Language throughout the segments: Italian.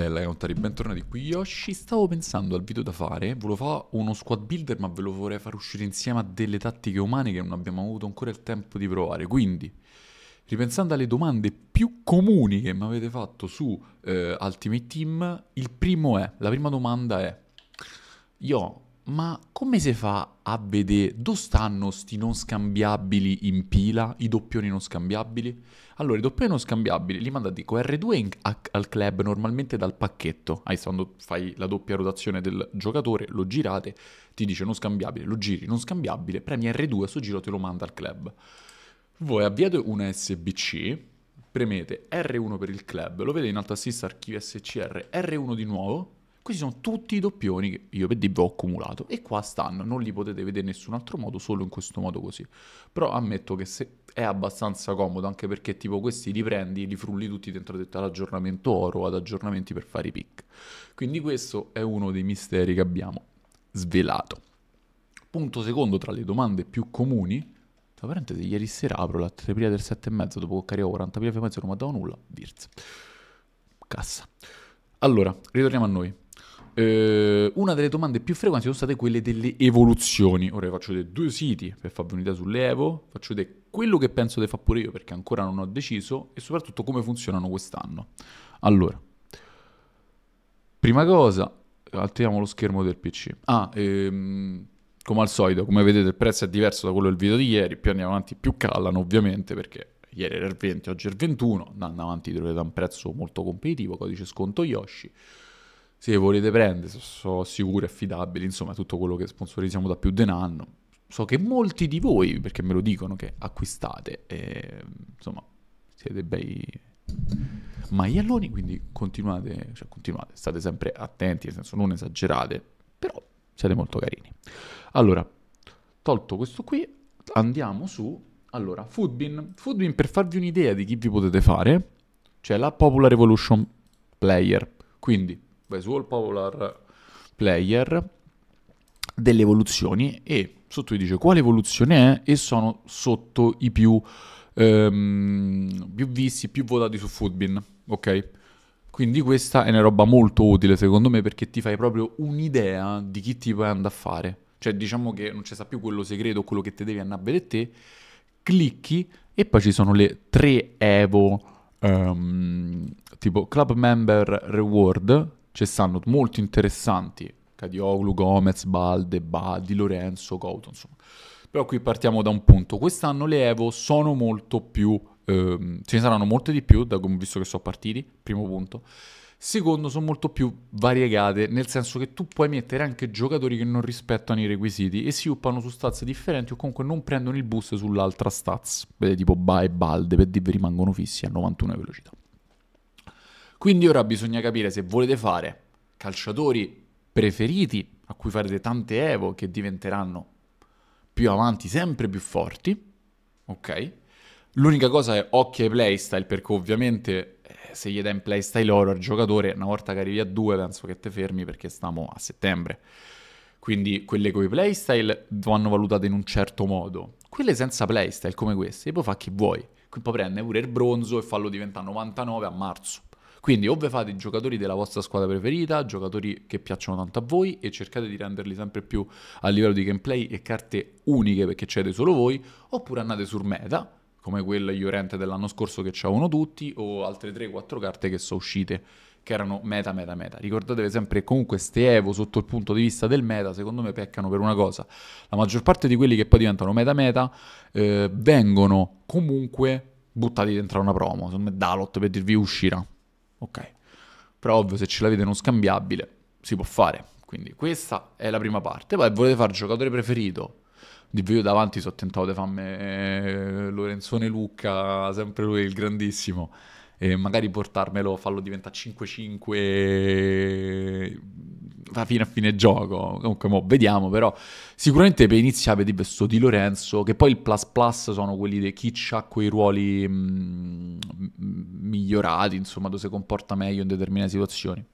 Bella Country, bentornati qui Yoshi. Stavo pensando al video da fare, volevo fare uno squad builder ma ve lo vorrei far uscire insieme a delle tattiche umane che non abbiamo avuto ancora il tempo di provare. Quindi, ripensando alle domande più comuni che mi avete fatto su eh, Ultimate Team, il primo è, la prima domanda è, io ma come si fa a vedere dove stanno sti non scambiabili in pila, i doppioni non scambiabili? Allora, i doppioni non scambiabili li mandati con R2 in, a, al club normalmente dal pacchetto. Hai quando fai la doppia rotazione del giocatore, lo girate, ti dice non scambiabile, lo giri non scambiabile, premi R2, a suo giro te lo manda al club. Voi avviate una SBC, premete R1 per il club, lo vede in alto assist archivio SCR, R1 di nuovo, questi sono tutti i doppioni che io per DV ho accumulato e qua stanno, non li potete vedere in nessun altro modo, solo in questo modo così. Però ammetto che è abbastanza comodo, anche perché tipo questi li prendi, li frulli tutti dentro all'aggiornamento oro, ad aggiornamenti per fare i pick. Quindi questo è uno dei misteri che abbiamo svelato. Punto secondo tra le domande più comuni, tra parentesi, ieri sera apro la trepria del 7,5 dopo che arrivo 40 e mezzo, non mi ha dato nulla, Virz. Cassa. Allora, ritorniamo a noi eh, una delle domande più frequenti sono state quelle delle evoluzioni. Ora vi faccio vedere due siti per farvi un'idea sull'Evo, faccio vedere quello che penso di fare pure io perché ancora non ho deciso e soprattutto come funzionano quest'anno. Allora, prima cosa, altriamo lo schermo del PC. Ah, ehm, come al solito, come vedete il prezzo è diverso da quello del video di ieri, più andiamo avanti più calano ovviamente perché ieri era il 20, oggi è il 21, andando avanti trovate un prezzo molto competitivo, codice sconto Yoshi se volete prendere, sono so sicuro, affidabili, insomma tutto quello che sponsorizziamo da più di un anno. So che molti di voi, perché me lo dicono, che acquistate, e, insomma, siete bei maialoni, quindi continuate, cioè continuate, state sempre attenti, nel senso non esagerate, però siete molto carini. Allora, tolto questo qui, andiamo su... Allora, Foodbin, Foodbin per farvi un'idea di chi vi potete fare, c'è cioè la Popular Revolution Player, quindi Best World Popular Player delle evoluzioni e sotto dice quale evoluzione è e sono sotto i più, ehm, più visti, più votati su Foodbin, ok? Quindi questa è una roba molto utile secondo me perché ti fai proprio un'idea di chi ti puoi andare a fare. Cioè diciamo che non c'è più quello segreto, quello che ti devi andare a vedere te, clicchi e poi ci sono le tre Evo um, tipo Club Member Reward ci stanno molto interessanti, Cadioglu, Gomez, Balde, ba, Di Lorenzo, Couto, insomma. Però qui partiamo da un punto, quest'anno le Evo sono molto più, ehm, ce ne saranno molte di più, da, visto che sono partiti, primo punto. Secondo, sono molto più variegate, nel senso che tu puoi mettere anche giocatori che non rispettano i requisiti e si uppano su stazze differenti o comunque non prendono il boost sull'altra stazza. tipo Ba e Balde, per dirvi rimangono fissi a 91 velocità. Quindi ora bisogna capire se volete fare calciatori preferiti a cui farete tante Evo che diventeranno più avanti sempre più forti, ok? L'unica cosa è occhio ai playstyle perché ovviamente eh, se gli dai in playstyle oro al giocatore una volta che arrivi a due penso che te fermi perché stiamo a settembre. Quindi quelle con i playstyle vanno valutate in un certo modo. Quelle senza playstyle come queste, poi fa chi vuoi. Qui puoi prendere pure il bronzo e fallo diventa 99 a marzo. Quindi o ve fate i giocatori della vostra squadra preferita, giocatori che piacciono tanto a voi e cercate di renderli sempre più a livello di gameplay e carte uniche perché c'è solo voi, oppure andate sur meta, come quella Iorente dell'anno scorso che c'avevano tutti, o altre 3-4 carte che sono uscite che erano meta, meta, meta. Ricordatevi sempre che comunque ste Evo sotto il punto di vista del meta, secondo me peccano per una cosa. La maggior parte di quelli che poi diventano meta, meta, eh, vengono comunque buttati dentro una promo. Secondo me Dalot per dirvi uscirà ok. Però ovvio, se ce l'avete non scambiabile, si può fare. Quindi questa è la prima parte. Poi volete fare giocatore preferito? Io davanti sono tentato di farmi eh, Lorenzone Lucca, sempre lui il grandissimo, e magari portarmelo, farlo diventare 5-5 fino a fine gioco. Comunque, mo vediamo, però sicuramente per iniziare vedi questo Di Lorenzo, che poi il plus plus sono quelli di chi ha quei ruoli mh, mm, migliorati, insomma, dove si comporta meglio in determinate situazioni.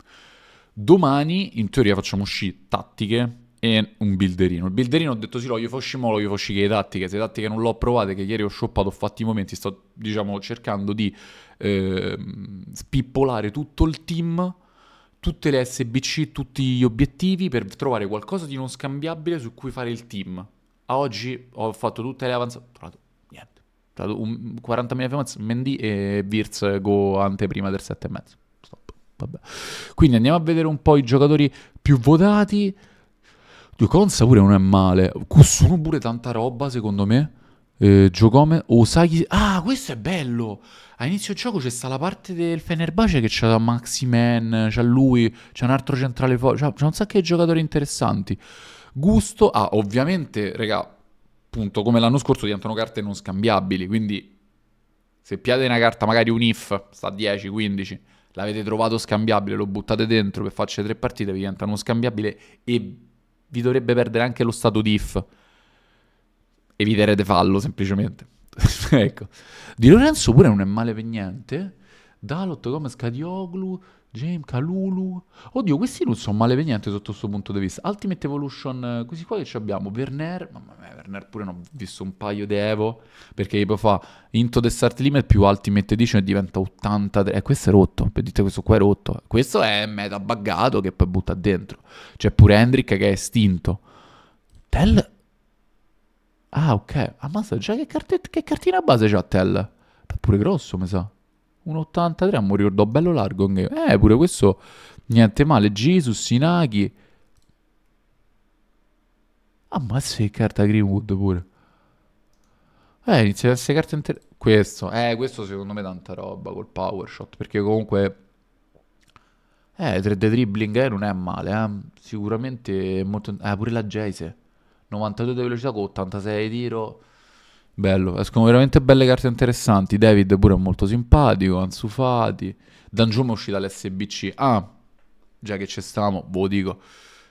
Domani, in teoria, facciamo uscire tattiche e un builderino. Il builderino ho detto sì, lo voglio fosci mo, lo voglio fosci che le tattiche, se le tattiche non l'ho provate, che ieri ho shoppato, ho fatto i momenti, sto, diciamo, cercando di eh, spippolare tutto il team tutte le SBC, tutti gli obiettivi per trovare qualcosa di non scambiabile su cui fare il team. A oggi ho fatto tutte le avanzate, ho trovato niente. Ho trovato un, 40.000 famiglie, Mendy e Virz go anteprima del 7,5. Stop. Vabbè. Quindi andiamo a vedere un po' i giocatori più votati. Dio, Consa pure non è male. Sono pure tanta roba, secondo me eh, Giocome Osaki. Ah, questo è bello! A inizio gioco c'è sta la parte del Fenerbace che c'ha Man, c'ha lui, c'è un altro centrale fuori, c'ha, un sacco di giocatori interessanti. Gusto, ah, ovviamente, raga, appunto, come l'anno scorso diventano carte non scambiabili, quindi se piate una carta, magari un if, sta a 10, 15, l'avete trovato scambiabile, lo buttate dentro per farci tre partite, vi diventa non scambiabile e vi dovrebbe perdere anche lo stato di if eviterete fallo semplicemente. ecco. Di Lorenzo pure non è male per niente. Dalot, Gomez, Cadioglu, James, Calulu. Oddio, questi non sono male per niente sotto questo punto di vista. Ultimate Evolution, eh, questi qua che abbiamo. Werner, mamma mia, Werner pure non ho visto un paio di Evo. Perché tipo fa Into the Start Limit più Ultimate Edition e diventa 83. E eh, questo è rotto, Per vedete questo qua è rotto. Questo è meta buggato che poi butta dentro. C'è pure Hendrick che è estinto. Tell Ah, ok. Ammazza, già cioè, che, carte- che cartina base c'ha Tell? Beh, pure grosso, mi sa. Un 83, mi ricordo, bello largo. Eh, pure questo, niente male. Jesus, Sinaghi. Ammazza che carta Greenwood pure. Eh, inizia ad essere carte inter... Questo, eh, questo secondo me è tanta roba col power shot, perché comunque... Eh, 3D dribbling eh, non è male, eh. Sicuramente molto... Eh, pure la Jayce. 92 di velocità con 86 di tiro. Bello, escono veramente belle carte interessanti. David pure è molto simpatico, Anzufati. Danjuma è uscito all'SBC. Ah, già che ci stiamo, boh, dico.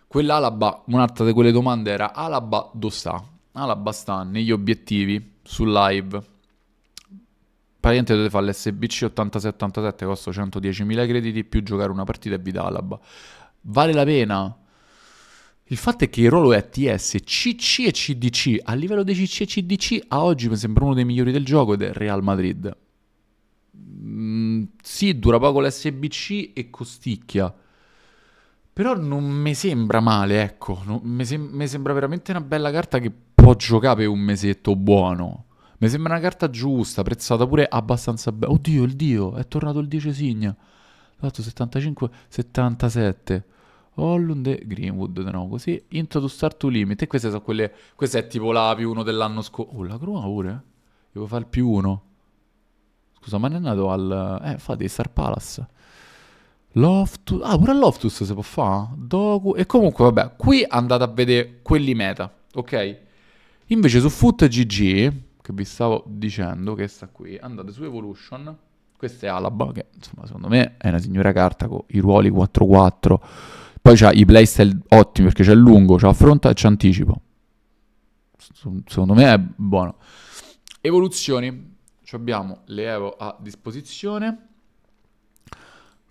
Quell'Alaba, un'altra di quelle domande era Alaba dove sta? Alaba sta negli obiettivi, su live. Praticamente dovete fare l'SBC 86-87, costa 110.000 crediti, più giocare una partita e vi dà Alaba. Vale la pena? Il fatto è che il ruolo è ATS, CC e CDC. A livello di CC e CDC, a oggi mi sembra uno dei migliori del gioco ed è Real Madrid. Mm, sì, dura poco l'SBC e costicchia. Però non mi sembra male, ecco. mi, sem- sembra veramente una bella carta che può giocare per un mesetto buono. Mi sembra una carta giusta, prezzata pure abbastanza bene. Oddio, il dio, è tornato il 10 signa. L'ho fatto 75, 77. Hollund Greenwood, no, così. Intro to start to limit. E queste sono quelle... Questa è tipo la più 1 dell'anno scorso. Oh, la crua pure? devo fare il più 1. Scusa, ma ne è andato al... Eh, fate Star Palace. Loftus... Ah, pure all'Oftus si può fare? Doku... E comunque, vabbè, qui andate a vedere quelli meta, ok? Invece su Foot GG, che vi stavo dicendo, che sta qui, andate su Evolution... Questa è Alaba, che insomma secondo me è una signora carta con i ruoli 4-4 poi c'ha i playstyle ottimi perché c'è lungo, c'ha affronta e c'è anticipo. Secondo me è buono. Evoluzioni. Ci abbiamo le Evo a disposizione.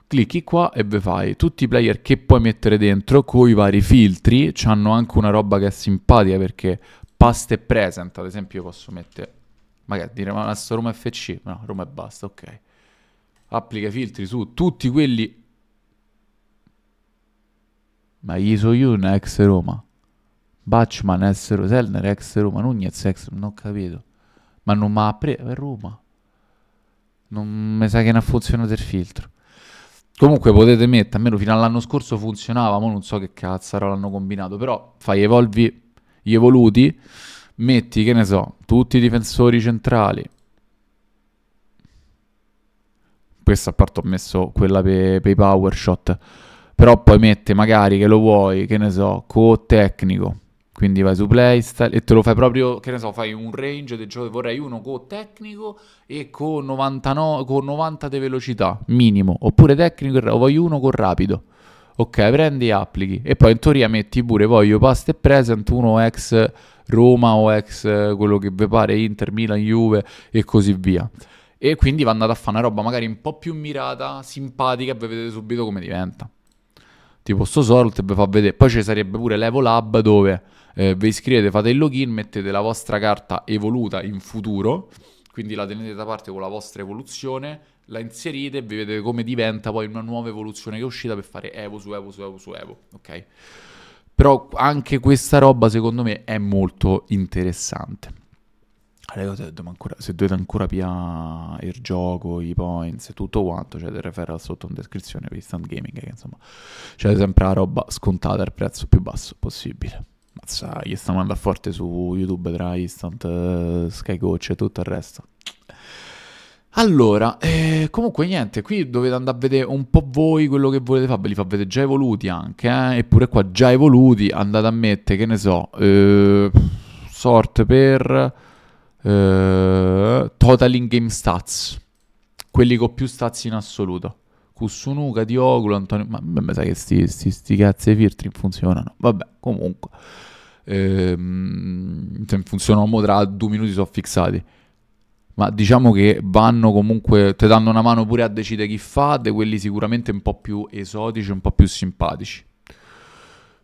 Clicchi qua e ve fai tutti i player che puoi mettere dentro con i vari filtri. C'hanno anche una roba che è simpatica perché past e present. Ad esempio, io posso mettere magari dire ma adesso Roma FC, no, Roma e basta, ok. Applica i filtri su tutti quelli ma gli Isoyun ex Roma, Bachman ex Roma, Selner ex Roma, Nunez ex Roma, non ho capito. Ma non mi ha preso, è Roma. Non mi sa che non ha funzionato il filtro. Comunque potete mettere, almeno fino all'anno scorso funzionava, ma non so che cazzo l'hanno combinato, però fai evolvi gli evoluti, metti, che ne so, tutti i difensori centrali. Questa a parte ho messo quella per i power shot però poi mette magari che lo vuoi, che ne so, co-tecnico. Quindi vai su Playstyle e te lo fai proprio, che ne so, fai un range del gioco, vorrei uno co-tecnico e con 99, con 90 di velocità minimo, oppure tecnico e voglio uno con rapido. Ok, prendi e applichi. E poi in teoria metti pure, voglio past e present, uno ex Roma o ex eh, quello che vi pare, Inter, Milan, Juve e così via. E quindi va andata a fare una roba magari un po' più mirata, simpatica e vedete subito come diventa tipo sto sort vi fa vedere. Poi ci sarebbe pure l'Evo Lab dove eh, vi iscrivete, fate il login, mettete la vostra carta evoluta in futuro, quindi la tenete da parte con la vostra evoluzione, la inserite e vi vedete come diventa poi una nuova evoluzione che è uscita per fare Evo su Evo su Evo su Evo, ok? Però anche questa roba secondo me è molto interessante. Allora io se, ancora, se dovete ancora pià il gioco, i points e tutto quanto, cioè del referral sotto in descrizione per Instant Gaming, che insomma c'è sempre la roba scontata al prezzo più basso possibile. Mazza, gli stanno andando a forte su YouTube tra Instant, uh, Sky Coach e tutto il resto. Allora, eh, comunque niente, qui dovete andare a vedere un po' voi quello che volete fare, ve li fa vedere già evoluti anche, eh? eppure qua già evoluti andate a mettere, che ne so, eh, sort per Uh, total in game stats. Quelli con più stats in assoluto. Kusunuka, Dioglu, Antonio... Ma mi sa che sti, sti, sti cazzo di filtri funzionano. Vabbè, comunque. Ehm, funzionano tra due minuti sono fissati. Ma diciamo che vanno comunque... Ti danno una mano pure a decidere chi fa, di quelli sicuramente un po' più esotici, un po' più simpatici.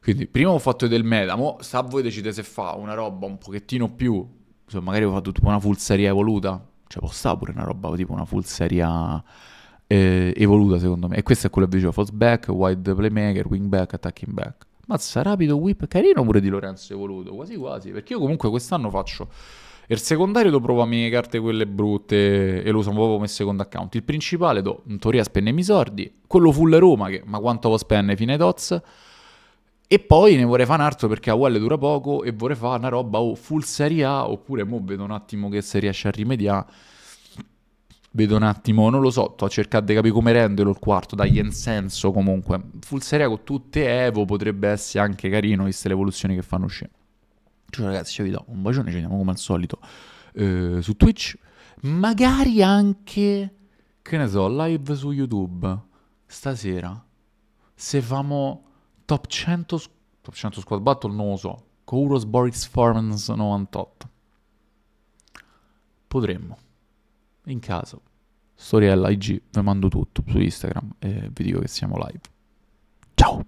Quindi prima ho fatto del meta, mo sta a voi decidere se fa una roba un pochettino più insomma, cioè, magari ho fatto tipo una full serie evoluta, cioè può stare pure una roba tipo una full serie eh, evoluta secondo me. E questo è quello che dicevo, false back, wide playmaker, wing back, attacking back. Mazza, rapido, whip, carino pure di Lorenzo evoluto, quasi quasi, perché io comunque quest'anno faccio... Il secondario lo provo a mie carte quelle brutte e lo uso proprio come secondo account. Il principale do in teoria i miei sordi, quello full Roma che ma quanto può spendere fine ai dots. E poi ne vorrei fare un altro perché AUL dura poco e vorrei fare una roba o full serie A oppure mo vedo un attimo che se riesce a rimediare. Vedo un attimo, non lo so, sto a cercare di capire come renderlo il quarto, dagli in senso comunque. Full serie A con tutte Evo potrebbe essere anche carino, viste le evoluzioni che fanno uscire. Cioè ragazzi, ci vi do un bacione, ci vediamo come al solito eh, su Twitch. Magari anche, che ne so, live su YouTube stasera. Se famo top 100, top 100 squad battle non lo so. Kouros Boris Formans 98. Potremmo. In caso. Storiella IG, vi mando tutto su Instagram e vi dico che siamo live. Ciao!